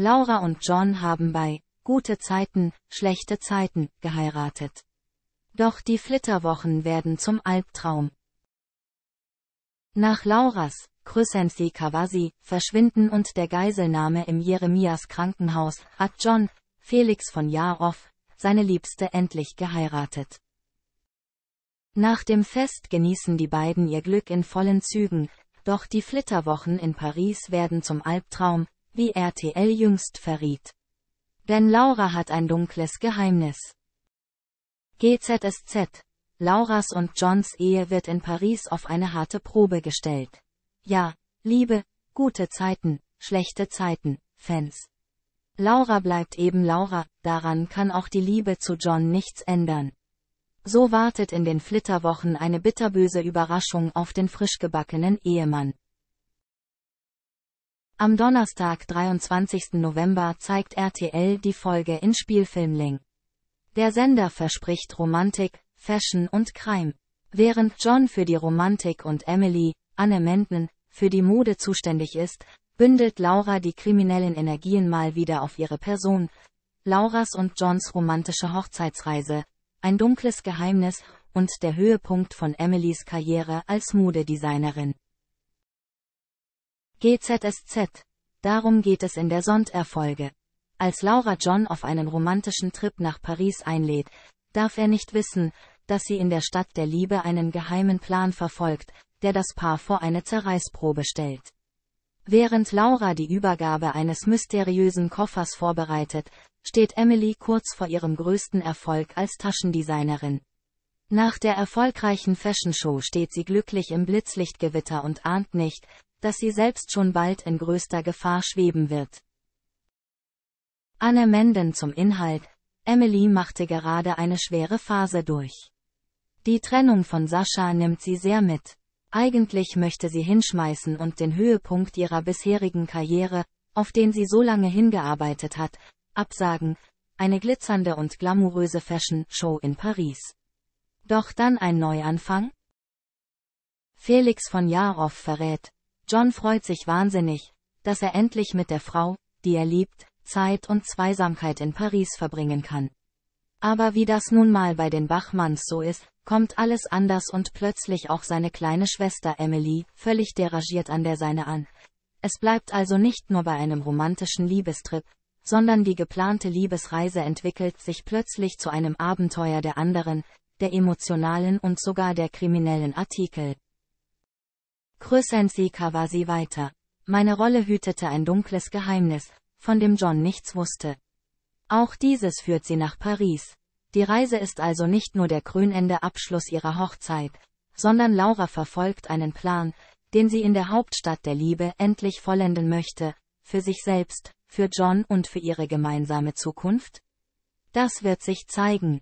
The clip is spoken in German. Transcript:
Laura und John haben bei gute Zeiten, schlechte Zeiten geheiratet. Doch die Flitterwochen werden zum Albtraum. Nach Lauras, Chrysanthi Kawasi, Verschwinden und der Geiselnahme im Jeremias Krankenhaus, hat John, Felix von Jarow, seine Liebste endlich geheiratet. Nach dem Fest genießen die beiden ihr Glück in vollen Zügen, doch die Flitterwochen in Paris werden zum Albtraum, wie RTL jüngst verriet. Denn Laura hat ein dunkles Geheimnis. GZSZ. Lauras und Johns Ehe wird in Paris auf eine harte Probe gestellt. Ja, Liebe, gute Zeiten, schlechte Zeiten, Fans. Laura bleibt eben Laura, daran kann auch die Liebe zu John nichts ändern. So wartet in den Flitterwochen eine bitterböse Überraschung auf den frischgebackenen Ehemann. Am Donnerstag, 23. November, zeigt RTL die Folge in Spielfilmling. Der Sender verspricht Romantik, Fashion und Crime. Während John für die Romantik und Emily, Anne Menden, für die Mode zuständig ist, bündelt Laura die kriminellen Energien mal wieder auf ihre Person. Lauras und Johns romantische Hochzeitsreise, ein dunkles Geheimnis und der Höhepunkt von Emilys Karriere als Modedesignerin. GZSZ. Darum geht es in der Sonderfolge. Als Laura John auf einen romantischen Trip nach Paris einlädt, darf er nicht wissen, dass sie in der Stadt der Liebe einen geheimen Plan verfolgt, der das Paar vor eine Zerreißprobe stellt. Während Laura die Übergabe eines mysteriösen Koffers vorbereitet, steht Emily kurz vor ihrem größten Erfolg als Taschendesignerin. Nach der erfolgreichen Fashion Show steht sie glücklich im Blitzlichtgewitter und ahnt nicht, dass sie selbst schon bald in größter Gefahr schweben wird. Anne Menden zum Inhalt. Emily machte gerade eine schwere Phase durch. Die Trennung von Sascha nimmt sie sehr mit. Eigentlich möchte sie hinschmeißen und den Höhepunkt ihrer bisherigen Karriere, auf den sie so lange hingearbeitet hat, absagen, eine glitzernde und glamouröse Fashion-Show in Paris. Doch dann ein Neuanfang? Felix von Jarow verrät, John freut sich wahnsinnig, dass er endlich mit der Frau, die er liebt, Zeit und Zweisamkeit in Paris verbringen kann. Aber wie das nun mal bei den Bachmanns so ist, kommt alles anders und plötzlich auch seine kleine Schwester Emily, völlig deragiert an der Seine an. Es bleibt also nicht nur bei einem romantischen Liebestrip, sondern die geplante Liebesreise entwickelt sich plötzlich zu einem Abenteuer der anderen, der emotionalen und sogar der kriminellen Artikel. Krösensika war sie weiter. Meine Rolle hütete ein dunkles Geheimnis, von dem John nichts wusste. Auch dieses führt sie nach Paris. Die Reise ist also nicht nur der grünende Abschluss ihrer Hochzeit, sondern Laura verfolgt einen Plan, den sie in der Hauptstadt der Liebe endlich vollenden möchte, für sich selbst, für John und für ihre gemeinsame Zukunft? Das wird sich zeigen.